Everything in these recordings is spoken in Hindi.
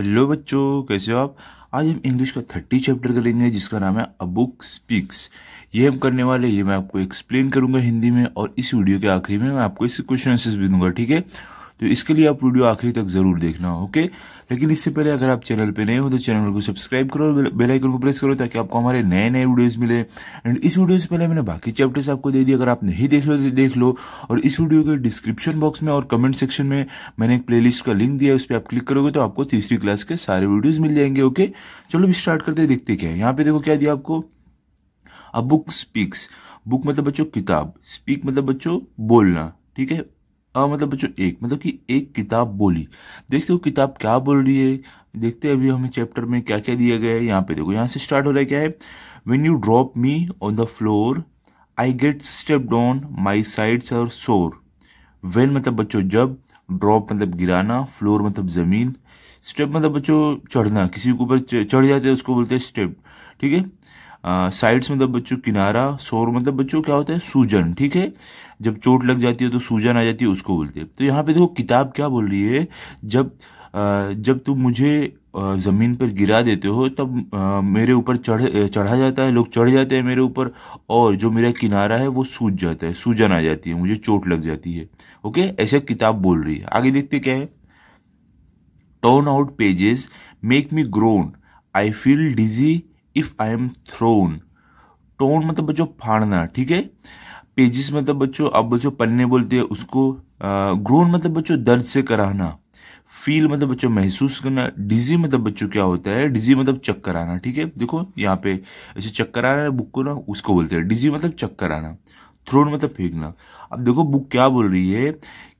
हेलो बच्चों कैसे हो आप आज हम इंग्लिश का थर्टी चैप्टर करेंगे जिसका नाम है अ बुक स्पीक्स ये हम करने वाले ये मैं आपको एक्सप्लेन करूंगा हिंदी में और इस वीडियो के आखिरी में मैं आपको इसके क्वेश्चन आंसर्स भी दूंगा ठीक है तो इसके लिए आप वीडियो आखिरी तक जरूर देखना ओके लेकिन इससे पहले अगर आप चैनल पे नए हो तो चैनल को सब्सक्राइब करो बेल आइकन को प्रेस करो ताकि आपको हमारे नए नए वीडियोस मिले एंड इस वीडियो से पहले मैंने बाकी चैप्टर्स आपको दे दिए अगर आप नहीं देख लो तो देख लो और इस वीडियो के डिस्क्रिप्शन बॉक्स में और कमेंट सेक्शन में मैंने एक प्ले का लिंक दिया है उस पर आप क्लिक करोगे तो आपको तीसरी क्लास के सारे वीडियोज मिल जाएंगे ओके चलो स्टार्ट करते देखते क्या है यहाँ पे देखो क्या दिया आपको अ बुक स्पीक्स बुक मतलब बच्चों किताब स्पीक मतलब बच्चों बोलना ठीक है आ, मतलब बच्चों एक मतलब कि एक किताब बोली देखते हो किताब क्या बोल रही है देखते हैं अभी हमें चैप्टर में क्या क्या दिया गया है यहाँ पे देखो यहाँ से स्टार्ट हो रहा है क्या है when you drop me on the floor I get step don my sides और शोर वेन मतलब बच्चों जब ड्रॉप मतलब गिराना फ्लोर मतलब ज़मीन स्टेप मतलब बच्चों चढ़ना किसी के ऊपर चढ़ जाते हैं उसको बोलते हैं स्टेप ठीक है साइड्स मतलब बच्चों किनारा शोर मतलब बच्चों क्या होता है सूजन ठीक है जब चोट लग जाती है तो सूजन आ जाती है उसको बोलते हैं तो यहाँ पे देखो किताब क्या बोल रही है जब आ, जब तुम मुझे ज़मीन पर गिरा देते हो तब आ, मेरे ऊपर चढ़ चढ़ा जाता है लोग चढ़ जाते हैं मेरे ऊपर और जो मेरा किनारा है वो सूज जाता है सूजन आ जाती है मुझे चोट लग जाती है ओके ऐसे किताब बोल रही है आगे देखते क्या है turn out pages make me groan I feel dizzy if I am thrown down मतलब बच्चों फाड़ना ठीक है पेजिस मतलब बच्चों अब बच्चों पन्ने बोलते हैं उसको ग्रोन मतलब बच्चों दर्द से कराना फील मतलब बच्चों महसूस करना डिजी मतलब बच्चों क्या होता है डिजी मतलब चक्कर आना ठीक है देखो यहाँ पे ऐसे चक्कर आना है बुक को ना उसको बोलते हैं डिजी मतलब चक्कर आना थ्रोन मतलब फेंकना अब देखो बुक क्या बोल रही है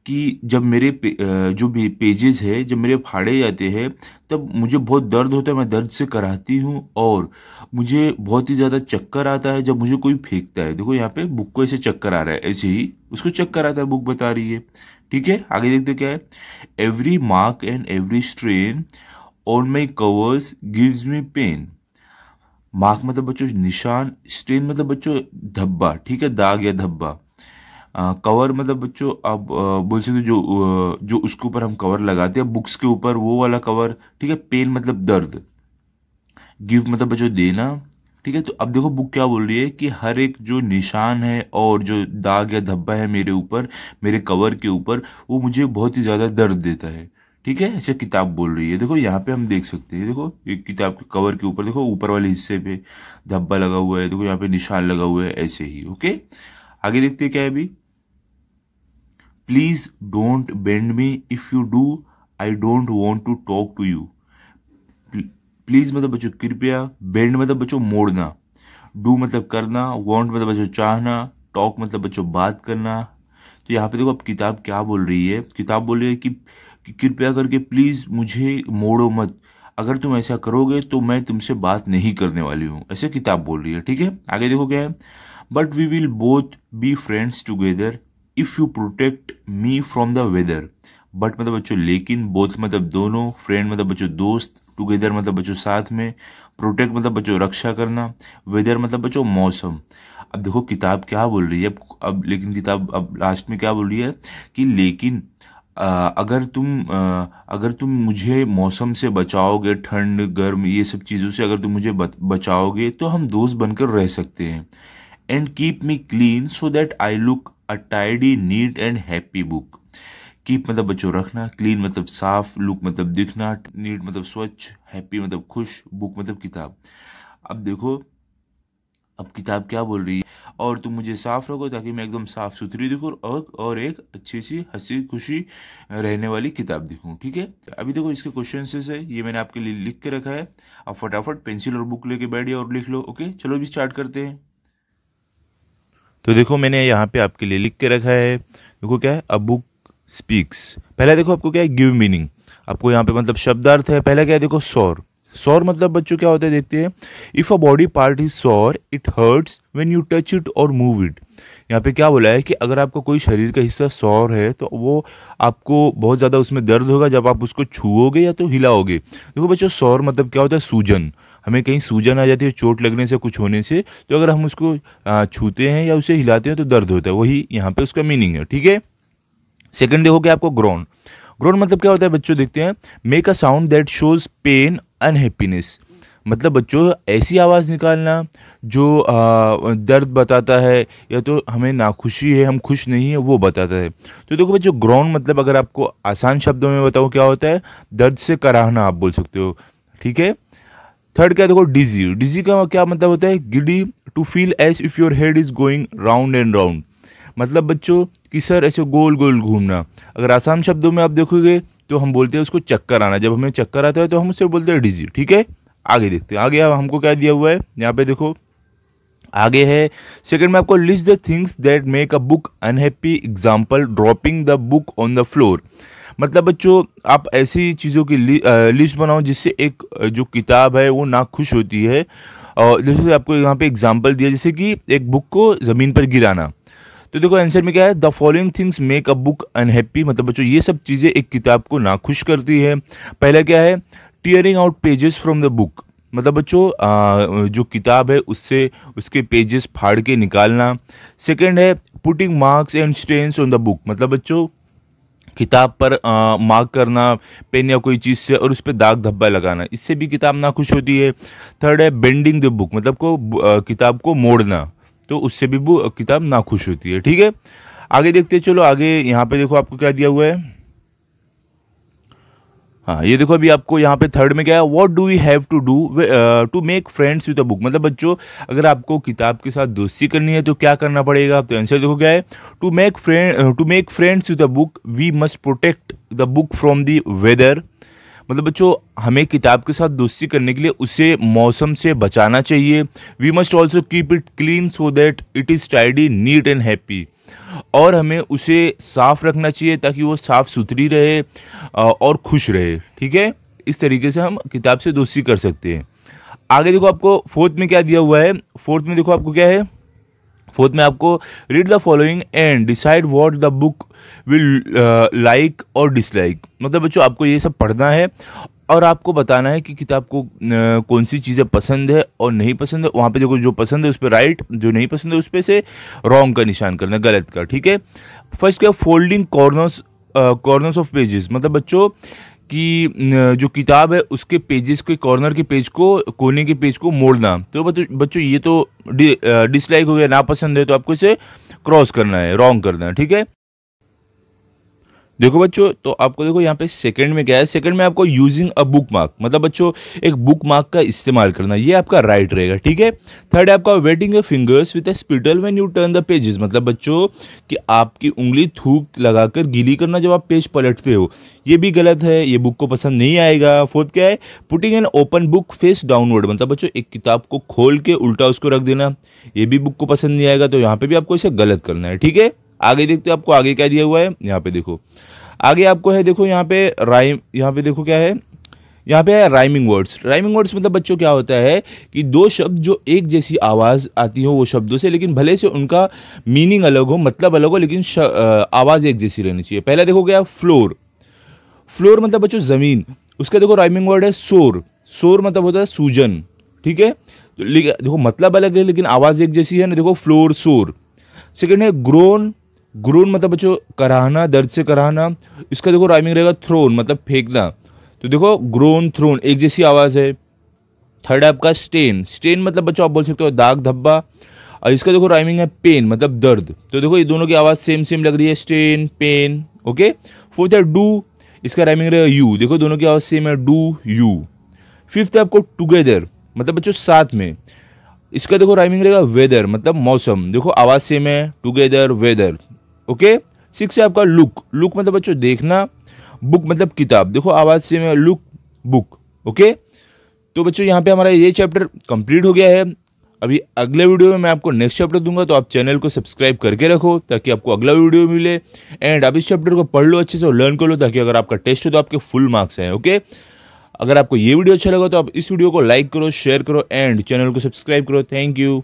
कि जब मेरे पे, जो भी पेजेस है जब मेरे फाड़े जाते हैं तब मुझे बहुत दर्द होता है मैं दर्द से कराती हूँ और मुझे बहुत ही ज़्यादा चक्कर आता है जब मुझे कोई फेंकता है देखो यहाँ पे बुक को ऐसे चक्कर आ रहा है ऐसे ही उसको चक्कर आता है बुक बता रही है ठीक है आगे देखते क्या है every mark and every strain on my covers gives me pain mark मतलब बच्चों निशान स्ट्रेन मतलब बच्चों धब्बा ठीक है दाग या धब्बा कवर मतलब बच्चों आप बोल सकते जो जो उसके ऊपर हम कवर लगाते हैं बुक्स के ऊपर वो वाला कवर ठीक है पेन मतलब दर्द गिफ्ट मतलब बच्चों देना ठीक है तो अब देखो बुक क्या बोल रही है कि हर एक जो निशान है और जो दाग या धब्बा है मेरे ऊपर मेरे कवर के ऊपर वो मुझे बहुत ही ज़्यादा दर्द देता है ठीक है ऐसे किताब बोल रही है देखो यहाँ पे हम देख सकते हैं देखो एक किताब के कवर के ऊपर देखो ऊपर वाले हिस्से पे धब्बा लगा हुआ है देखो यहाँ पे निशान लगा हुआ है ऐसे ही ओके आगे देखते हैं क्या है अभी please don't bend me if you do I don't want to talk to you please मतलब बच्चों कृपया बेंड मतलब बच्चों मोड़ना डू मतलब करना वॉन्ट मतलब बच्चों चाहना टॉक मतलब बच्चों बात करना तो यहाँ पे देखो अब किताब क्या बोल रही है किताब बोल रही है कि कृपया करके प्लीज़ मुझे मोड़ो मत अगर तुम ऐसा करोगे तो मैं तुमसे बात नहीं करने वाली हूँ ऐसे किताब बोल रही है ठीक है आगे देखो क्या है but we will both be friends together if you protect me from the weather but मतलब बच्चों लेकिन बोथ मतलब दोनों फ्रेंड मतलब बच्चों दोस्त टुगेदर मतलब बच्चों साथ में प्रोटेक्ट मतलब बच्चों रक्षा करना वेदर मतलब बच्चों मौसम अब देखो किताब क्या बोल रही है अब अब लेकिन किताब अब लास्ट में क्या बोल रही है कि लेकिन आ, अगर तुम आ, अगर तुम मुझे मौसम से बचाओगे ठंड गर्म ये सब चीज़ों से अगर तुम मुझे बचाओगे तो हम दोस्त बनकर रह सकते हैं and keep me clean so that I look a tidy neat and happy book keep मतलब बच्चों रखना क्लीन मतलब साफ लुक मतलब दिखना नीट मतलब स्वच्छ हैप्पी मतलब खुश बुक मतलब किताब अब देखो अब किताब क्या बोल रही है और तुम मुझे साफ रखो ताकि मैं एकदम साफ सुथरी दिखूँ और और एक अच्छी सी हंसी खुशी रहने वाली किताब दिखूँ ठीक है अभी देखो इसके क्वेश्चन है ये मैंने आपके लिए लिख के रखा है अब फटाफट पेंसिल और बुक लेके बैठिए और लिख लो ओके चलो भी स्टार्ट करते हैं तो देखो मैंने यहाँ पे आपके लिए लिख के रखा है देखो क्या है अ बुक स्पीक्स पहला देखो आपको क्या है गिव मीनिंग आपको यहाँ पे मतलब शब्दार्थ है पहला क्या है देखो सौर सौर मतलब बच्चों क्या होता है देखते हैं if a body part is sore it hurts when you touch it और मूव इट यहाँ पे क्या बोला है कि अगर आपका कोई शरीर का हिस्सा सौर है तो वो आपको बहुत ज़्यादा उसमें दर्द होगा जब आप उसको छूओगे या तो हिलाओगे देखो बच्चों सौर मतलब क्या होता है सूजन हमें कहीं सूजन आ जाती है चोट लगने से कुछ होने से तो अगर हम उसको छूते हैं या उसे हिलाते हैं तो दर्द होता है वही यहाँ पे उसका मीनिंग है ठीक है सेकेंड देखोगे आपको ग्रोन ग्रोन मतलब क्या होता है बच्चों देखते हैं make a sound that shows pain unhappiness मतलब बच्चों ऐसी आवाज़ निकालना जो आ, दर्द बताता है या तो हमें नाखुशी है हम खुश नहीं है वो बताता है तो देखो बच्चों ग्राउंड मतलब अगर आपको आसान शब्दों में बताओ क्या होता है दर्द से कराहना आप बोल सकते हो ठीक है थर्ड क्या देखो डिजी डिजी का क्या मतलब होता है giddy to feel as if your head is going round and round मतलब बच्चों कि सर ऐसे गोल गोल घूमना अगर आसान शब्दों में आप देखोगे तो हम बोलते हैं उसको चक्कर आना जब हमें चक्कर आता है तो हम उससे बोलते हैं डिजी ठीक है आगे देखते हैं आगे हमको क्या दिया हुआ है यहाँ पे देखो आगे है सेकंड में आपको list the things that make a book unhappy example dropping the book on the floor मतलब बच्चों आप ऐसी चीज़ों की लि, लिस्ट बनाओ जिससे एक जो किताब है वो ना खुश होती है और जैसे आपको यहाँ पे एग्जांपल दिया जैसे कि एक बुक को ज़मीन पर गिराना तो देखो आंसर में क्या है the following things make a book unhappy मतलब बच्चों ये सब चीज़ें एक किताब को ना खुश करती है पहला क्या है tearing out pages from the book मतलब बच्चों जो किताब है उससे उसके पेजेस फाड़ के निकालना सेकेंड है putting marks and stains on the book मतलब बच्चों किताब पर मार्क करना पेन या कोई चीज़ से और उस पर दाग धब्बा लगाना इससे भी किताब ना खुश होती है थर्ड है बेंडिंग द बुक मतलब को किताब को मोड़ना तो उससे भी वो किताब ना खुश होती है ठीक है आगे देखते चलो आगे यहाँ पे देखो आपको क्या दिया हुआ है हाँ ये देखो अभी आपको यहाँ पे थर्ड में क्या है what do you have to do to make friends with a book मतलब बच्चों अगर आपको किताब के साथ दोस्ती करनी है तो क्या करना पड़ेगा तो आंसर देखो क्या है to make friend to make friends with a book we must protect the book from the weather मतलब बच्चों हमें किताब के साथ दोस्ती करने के लिए उसे मौसम से बचाना चाहिए we must also keep it clean so that it is tidy neat and happy और हमें उसे साफ़ रखना चाहिए ताकि वो साफ़ सुथरी रहे और खुश रहे ठीक है इस तरीके से हम किताब से दोस्ती कर सकते हैं आगे देखो आपको फोर्थ में क्या दिया हुआ है फोर्थ में देखो आपको क्या है फोर्थ में आपको read the following and decide what the book will like और डिसलाइक मतलब बच्चों आपको ये सब पढ़ना है और आपको बताना है कि किताब को कौन सी चीज़ें पसंद है और नहीं पसंद है वहाँ पे देखो जो पसंद है उस पर राइट जो नहीं पसंद है उस पर से रॉन्ग का निशान करना गलत का ठीक है फर्स्ट क्या folding corners corners of pages मतलब बच्चों कि जो किताब है उसके पेजेस के कॉर्नर के पेज को कोने के पेज को मोड़ना तो बच्चों ये तो डिसलाइक हो गया नापसंद है तो आपको इसे क्रॉस करना है रॉन्ग करना है ठीक है देखो बच्चों तो आपको देखो यहाँ पे सेकंड में क्या है सेकंड में आपको यूजिंग अ बुक मार्क मतलब बच्चों एक बुक मार्क का इस्तेमाल करना ये आपका राइट रहेगा ठीक है थर्ड है आपका wetting your fingers with a spittle when you turn the pages मतलब बच्चों कि आपकी उंगली थूक लगाकर गीली करना जब आप पेज पलटते हो ये भी गलत है ये बुक को पसंद नहीं आएगा फोर्थ क्या है putting an open book face downward मतलब बच्चों एक किताब को खोल के उल्टा उसको रख देना ये भी बुक को पसंद नहीं आएगा तो यहाँ पे भी आपको इसे गलत करना है ठीक है आगे देखते हो आपको आगे क्या दिया हुआ है यहाँ पे देखो आगे आपको है देखो यहाँ पे राइम यहाँ पे देखो क्या है यहाँ पे है राइमिंग वर्ड्स राइमिंग वर्ड्स मतलब बच्चों क्या होता है कि दो शब्द जो एक जैसी आवाज़ आती हो वो शब्दों से लेकिन भले से उनका मीनिंग अलग हो मतलब अलग हो लेकिन आवाज़ एक जैसी रहनी चाहिए पहला देखो क्या फ्लोर फ्लोर मतलब बच्चों ज़मीन उसका देखो राइमिंग वर्ड है सोर सोर मतलब होता है सूजन ठीक है तो देखो मतलब अलग है लेकिन आवाज़ एक जैसी है ना देखो फ्लोर सोर सेकेंड है ग्रोन ग्रोन मतलब बच्चों कराना दर्द से कराना इसका देखो राइमिंग रहेगा थ्रोन मतलब फेंकना तो देखो ग्रोन थ्रोन एक जैसी आवाज़ है थर्ड आपका स्टेन स्टेन मतलब बच्चों आप बोल सकते हो दाग धब्बा और इसका देखो राइमिंग है पेन मतलब दर्द तो देखो ये दोनों की आवाज़ सेम सेम लग रही है स्टेन पेन ओके फोर्थ है डू इसका राइमिंग रहेगा यू देखो दोनों की आवाज़ सेम है डू यू फिफ्थ है आपको टुगेदर मतलब बच्चों साथ में इसका देखो राइमिंग रहेगा वेदर मतलब मौसम देखो आवाज़ सेम है टुगेदर वेदर ओके सिक्स है आपका लुक लुक मतलब बच्चों देखना बुक मतलब किताब देखो आवाज़ से मैं लुक बुक ओके तो बच्चों यहाँ पे हमारा ये चैप्टर कंप्लीट हो गया है अभी अगले वीडियो में मैं आपको नेक्स्ट चैप्टर दूंगा तो आप चैनल को सब्सक्राइब करके रखो ताकि आपको अगला वीडियो मिले एंड आप इस चैप्टर को पढ़ लो अच्छे से और लर्न कर लो ताकि अगर आपका टेस्ट हो तो आपके फुल मार्क्स हैं ओके अगर आपको ये वीडियो अच्छा लगा तो आप इस वीडियो को लाइक करो शेयर करो एंड चैनल को सब्सक्राइब करो थैंक यू